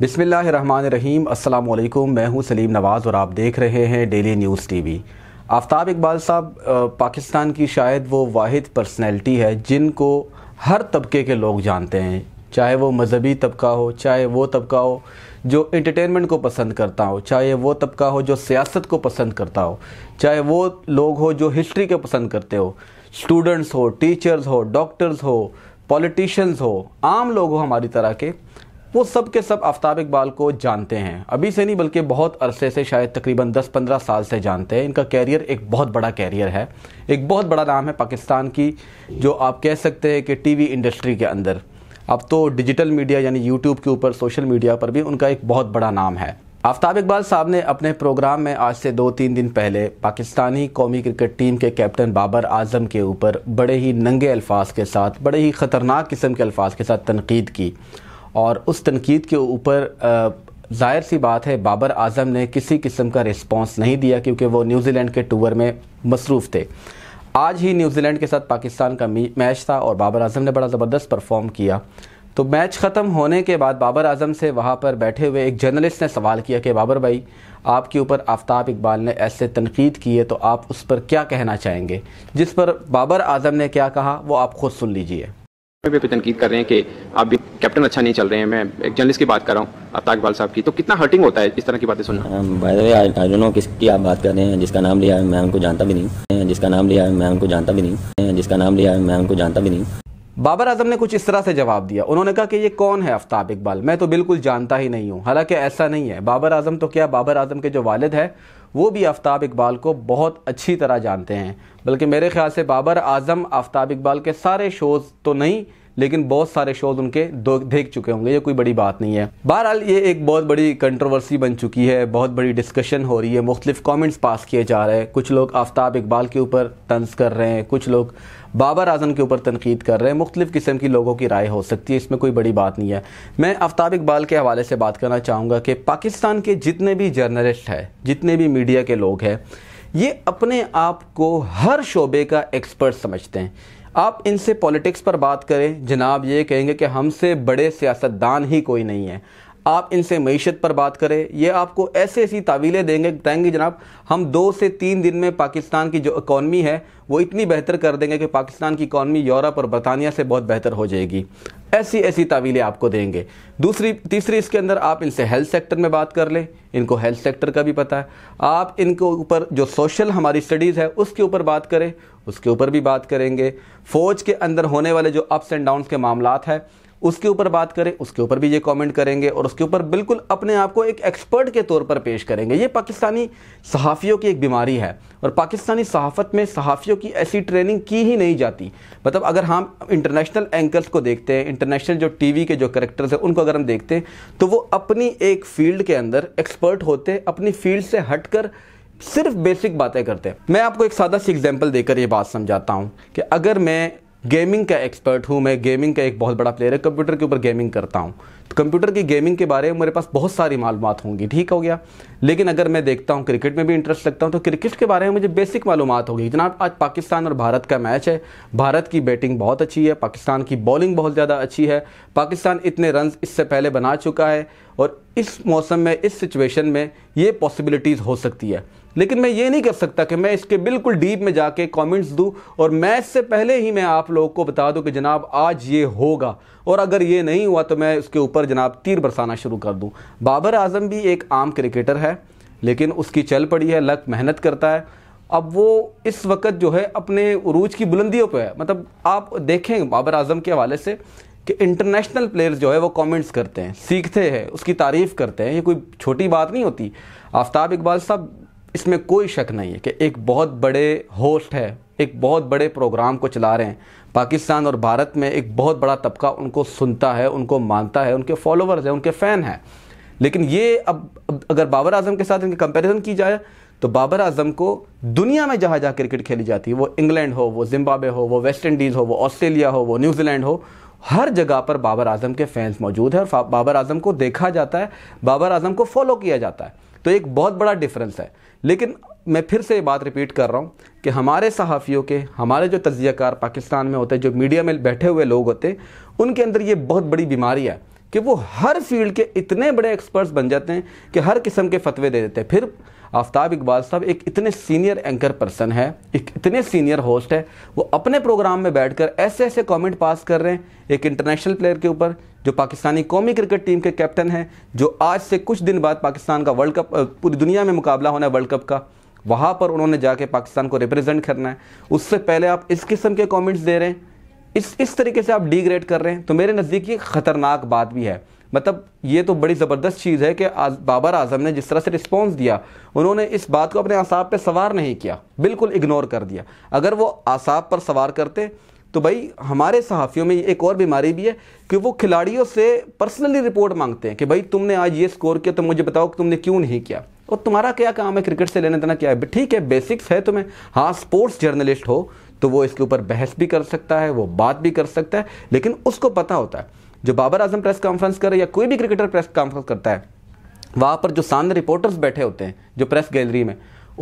बिसमीम अल्लाम मैं हूं सलीम नवाज़ और आप देख रहे हैं daily news TV Aftab Iqbal साहब पाकिस्तान की शायद वो वाद पर्सनैलिटी है जिनको हर तबके के लोग जानते हैं चाहे वो मजहबी तबका हो चाहे वो तबका हो जो इंटरटेनमेंट को पसंद करता हो चाहे वो तबका हो जो सियासत को पसंद करता हो चाहे वो लोग हो जो हिस्ट्री के पसंद करते हो स्टूडेंट्स हो टीचर्स हो डॉक्टर्स हो पॉलिटिशियंस हो आम लोग हो हमारी तरह के वो सब के सब आफ्ताब इकबाल को जानते हैं अभी से नहीं बल्कि बहुत अरसे से शायद तकरीबन 10-15 साल से जानते हैं इनका कैरियर एक बहुत बड़ा कैरियर है एक बहुत बड़ा नाम है पाकिस्तान की जो आप कह सकते हैं कि टीवी इंडस्ट्री के अंदर अब तो डिजिटल मीडिया यानी यूट्यूब के ऊपर सोशल मीडिया पर भी उनका एक बहुत बड़ा नाम है आफ्ताब इकबाल साहब ने अपने प्रोग्राम में आज से दो तीन दिन पहले पाकिस्तानी कौमी क्रिकेट टीम के कैप्टन बाबर आजम के ऊपर बड़े ही नंगे अल्फाज के साथ बड़े ही ख़तरनाक किस्म के अल्फाज के साथ तनकीद की और उस तनकीद के ऊपर जाहिर सी बात है बाबर आजम ने किसी किस्म का रिस्पॉन्स नहीं दिया क्योंकि वो न्यूजीलैंड के टूर में मसरूफ़ थे आज ही न्यूजीलैंड के साथ पाकिस्तान का मैच था और बाबर आजम ने बड़ा ज़बरदस्त परफॉर्म किया तो मैच ख़त्म होने के बाद बाबर आजम से वहाँ पर बैठे हुए एक जर्नलिस्ट ने सवाल किया कि बाबर भाई आपके ऊपर आफ्ताब इकबाल ने ऐसे तनकीद की है तो आप उस पर क्या कहना चाहेंगे जिस पर बाबर आजम ने क्या कहा वो आप खुद सुन लीजिए पे पे तनकीद कर रहे हैं कि आप भी कैप्टन अच्छा नहीं चल रहे हैं मैं एक जर्नलिस्ट की बात कर रहा हूँ अफ्ताक बाल साहब की तो कितना हर्टिंग होता है इस तरह की बातें सुनना by the way I don't know किसकी आप बात कर रहे हैं जिसका नाम लिया है मैं उनको जानता भी नहीं जिसका नाम लिया है मैं उनको जानता भी नहीं जिसका नाम लिया है मैं उनको जानता भी नहीं बाबर आजम ने कुछ इस तरह से जवाब दिया उन्होंने कहा कि ये कौन है आफ्ताब इकबाल मैं तो बिल्कुल जानता ही नहीं हूँ हालांकि ऐसा नहीं है बाबर आजम तो क्या बाबर आजम के जो वालिद है वो भी आफ्ताब इकबाल को बहुत अच्छी तरह जानते हैं बल्कि मेरे ख्याल से बाबर आजम आफ्ताब इकबाल के सारे शोज़ तो नहीं लेकिन बहुत सारे शोज उनके देख चुके होंगे ये कोई बड़ी बात नहीं है बहरहाल ये एक बहुत बड़ी कंट्रोवर्सी बन चुकी है बहुत बड़ी डिस्कशन हो रही है मुख्तलिफ कॉमेंट्स पास किए जा रहे हैं कुछ लोग आफ्ताब इकबाल के ऊपर तंज कर रहे हैं कुछ लोग बाबर आजम के ऊपर तनकीद कर रहे हैं मुख्तलिफ़ किस्म की लोगों की राय हो सकती है इसमें कोई बड़ी बात नहीं है मैं आफ्ताब इकबाल के हवाले से बात करना चाहूँगा कि पाकिस्तान के जितने भी जर्नलिस्ट हैं जितने भी मीडिया के लोग हैं ये अपने आप को हर शोबे का एक्सपर्ट समझते हैं आप इनसे पॉलिटिक्स पर बात करें जनाब ये कहेंगे कि हमसे बड़े सियासतदान ही कोई नहीं है आप इनसे मीशत पर बात करें ये आपको ऐसी ऐसी तावीलें देंगे कहेंगे जनाब हम दो से तीन दिन में पाकिस्तान की जो इकॉनमी है वो इतनी बेहतर कर देंगे कि पाकिस्तान की इकॉनमी यूरोप और बरतानिया से बहुत बेहतर हो जाएगी ऐसी ऐसी तावीलें आपको देंगे दूसरी तीसरी इसके अंदर आप इनसे हेल्थ सेक्टर में बात कर लें इनको हेल्थ सेक्टर का भी पता है आप इनके ऊपर जो सोशल हमारी स्टडीज़ है उसके ऊपर बात करें उसके ऊपर भी बात करेंगे फ़ौज के अंदर होने वाले जो अप्स एंड डाउन के मामला है उसके ऊपर बात करें उसके ऊपर भी ये कमेंट करेंगे और उसके ऊपर बिल्कुल अपने आप को एक एक्सपर्ट के तौर पर पेश करेंगे ये पाकिस्तानी सहाफ़ियों की एक बीमारी है और पाकिस्तानी सहाफ़त में सहाफ़ियों की ऐसी ट्रेनिंग की ही नहीं जाती मतलब अगर हम इंटरनेशनल एंकर्स को देखते हैं इंटरनेशनल जो टीवी के जो करेक्टर्स हैं उनको अगर हम देखते हैं तो वो अपनी एक फील्ड के अंदर एक्सपर्ट होते अपनी फील्ड से हट सिर्फ बेसिक बातें करते हैं मैं आपको एक सादा सी एग्जाम्पल देकर ये बात समझाता हूँ कि अगर मैं गेमिंग का एक्सपर्ट हूँ मैं गेमिंग का एक बहुत बड़ा प्लेयर है कंप्यूटर के ऊपर गेमिंग करता हूँ तो कंप्यूटर की गेमिंग के बारे में मेरे पास बहुत सारी मालूम होंगी ठीक हो गया लेकिन अगर मैं देखता हूँ क्रिकेट में भी इंटरेस्ट लगता हूँ तो क्रिकेट के बारे में मुझे बेसिक मालूम होगी जितना आज पाकिस्तान और भारत का मैच है भारत की बैटिंग बहुत अच्छी है पाकिस्तान की बॉलिंग बहुत ज़्यादा अच्छी है पाकिस्तान इतने रन इससे पहले बना चुका है और इस मौसम में इस सिचुएशन में ये पॉसिबिलिटीज़ हो सकती है लेकिन मैं ये नहीं कर सकता कि मैं इसके बिल्कुल डीप में जाके कमेंट्स दूँ और मैं इससे पहले ही मैं आप लोगों को बता दूं कि जनाब आज ये होगा और अगर ये नहीं हुआ तो मैं उसके ऊपर जनाब तीर बरसाना शुरू कर दूँ बाबर आजम भी एक आम क्रिकेटर है लेकिन उसकी चल पड़ी है लक मेहनत करता है अब वो इस वक्त जो है अपने उरूज की बुलंदियों पर है मतलब आप देखें बाबर आजम के हवाले से कि इंटरनेशनल प्लेयर्स जो है वो कमेंट्स करते हैं सीखते हैं उसकी तारीफ़ करते हैं ये कोई छोटी बात नहीं होती आफ्ताब इकबाल साहब इसमें कोई शक नहीं है कि एक बहुत बड़े होस्ट है एक बहुत बड़े प्रोग्राम को चला रहे हैं पाकिस्तान और भारत में एक बहुत बड़ा तबका उनको सुनता है उनको मानता है उनके फॉलोअर्स हैं उनके फ़ैन हैं लेकिन ये अब अगर बाबर आजम के साथ इनकी कंपैरिजन की जाए तो बाबर आजम को दुनिया में जहाँ जहाँ क्रिकेट खेली जाती है वो इंग्लैंड हो वो जिम्बाब्वे हो वो वेस्ट इंडीज़ हो वो ऑस्ट्रेलिया हो वो न्यूजीलैंड हो हर जगह पर बाबर आजम के फैंस मौजूद हैं और बाबर आजम को देखा जाता है बाबर आजम को फॉलो किया जाता है तो एक बहुत बड़ा डिफरेंस है लेकिन मैं फिर से ये बात रिपीट कर रहा हूँ कि हमारे सहाफ़ियों के हमारे जो तजियाकार पाकिस्तान में होते हैं जो मीडिया में बैठे हुए लोग होते हैं उनके अंदर ये बहुत बड़ी बीमारी है कि वो हर फील्ड के इतने बड़े एक्सपर्ट्स बन जाते हैं कि हर किस्म के फतवे दे देते हैं फिर आफ्ताब इकबाल साहब एक इतने सीनियर एंकर पर्सन है एक इतने सीनियर होस्ट है वो अपने प्रोग्राम में बैठकर ऐसे ऐसे कमेंट पास कर रहे हैं एक इंटरनेशनल प्लेयर के ऊपर जो पाकिस्तानी कौमी क्रिकेट टीम के कैप्टन हैं जो आज से कुछ दिन बाद पाकिस्तान का वर्ल्ड कप पूरी दुनिया में मुकाबला होना है वर्ल्ड कप का वहाँ पर उन्होंने जाके पाकिस्तान को रिप्रेजेंट करना है उससे पहले आप इस किस्म के कॉमेंट्स दे रहे हैं इस इस तरीके से आप डिग्रेड कर रहे हैं तो मेरे नज़दीक ये ख़तरनाक बात भी है मतलब ये तो बड़ी ज़बरदस्त चीज़ है कि आज बाबर आजम ने जिस तरह से रिस्पॉन्स दिया उन्होंने इस बात को अपने आसाब पर सवार नहीं किया बिल्कुल इग्नोर कर दिया अगर वो आसाब पर सवार करते तो भाई हमारे सहाफ़ियों में एक और बीमारी भी है कि वो खिलाड़ियों से पर्सनली रिपोर्ट मांगते हैं कि भाई तुमने आज ये स्कोर किया तो मुझे बताओ कि तुमने क्यों नहीं किया और तुम्हारा क्या काम है क्रिकेट से लेने देना क्या है ठीक है बेसिक्स है तुम्हें हाँ स्पोर्ट्स जर्नलिस्ट हो तो वो इसके ऊपर बहस भी कर सकता है वो बात भी कर सकता है लेकिन उसको पता होता है जो बाबर आजम प्रेस कॉन्फ्रेंस करे या कोई भी क्रिकेटर प्रेस कॉन्फ्रेंस करता है वहाँ पर जो सामने रिपोर्टर्स बैठे होते हैं जो प्रेस गैलरी में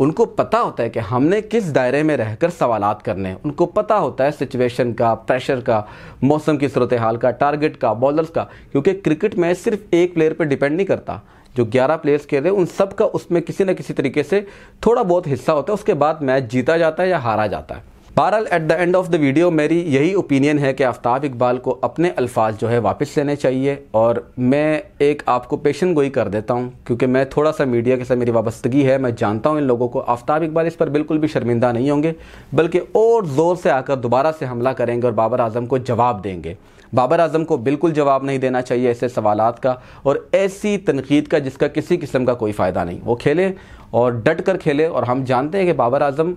उनको पता होता है कि हमने किस दायरे में रहकर सवाल करने हैं उनको पता होता है सिचुएशन का प्रेशर का मौसम की सूरत हाल का टारगेट का बॉलर्स का क्योंकि क्रिकेट में सिर्फ एक प्लेयर पर डिपेंड नहीं करता जो 11 प्लेयर्स खेल रहे हैं उन सब का उसमें किसी न किसी तरीके से थोड़ा बहुत हिस्सा होता है उसके बाद मैच जीता जाता है या हारा जाता है बहरहाल at the end of the video मेरी यही ओपिनियन है कि आफ्ताब इकबाल को अपने अल्फाज जो है वापस लेने चाहिए और मैं एक आपको पेशन गोई कर देता हूँ क्योंकि मैं थोड़ा सा मीडिया के साथ मेरी वाबस्तगी है मैं जानता हूँ इन लोगों को आफ्ताब इकबाल इस पर बिल्कुल भी शर्मिंदा नहीं होंगे बल्कि और ज़ोर से आकर दोबारा से हमला करेंगे और बाबर आजम को जवाब देंगे बाबर आजम को बिल्कुल जवाब नहीं देना चाहिए ऐसे सवाल का और ऐसी तनकीद का जिसका किसी किस्म का कोई फ़ायदा नहीं वो खेलें और डट कर खेलें और हम जानते हैं कि बाबर आजम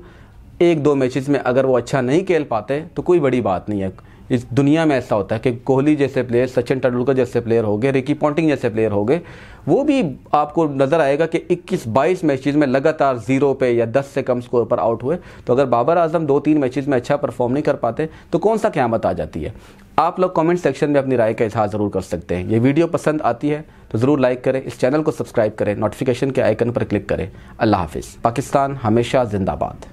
एक दो मैचेस में अगर वो अच्छा नहीं खेल पाते तो कोई बड़ी बात नहीं है इस दुनिया में ऐसा होता है कि कोहली जैसे प्लेयर सचिन तेंदुलकर जैसे प्लेयर हो गए रिकी पॉन्टिंग जैसे प्लेयर हो गए वो भी आपको नज़र आएगा कि 21-22 मैचेस में लगातार जीरो पे या 10 से कम स्कोर पर आउट हुए तो अगर बाबर आजम दो तीन मैचेस में अच्छा परफॉर्म नहीं कर पाते तो कौन सा क्यामत आ जाती है आप लोग कॉमेंट सेक्शन में अपनी राय का इजहार ज़रूर कर सकते हैं ये वीडियो पसंद आती है तो ज़रूर लाइक करें इस चैनल को सब्सक्राइब करें नोटिफिकेशन के आइकन पर क्लिक करें अल्लाह हाफिज़ पाकिस्तान हमेशा जिंदाबाद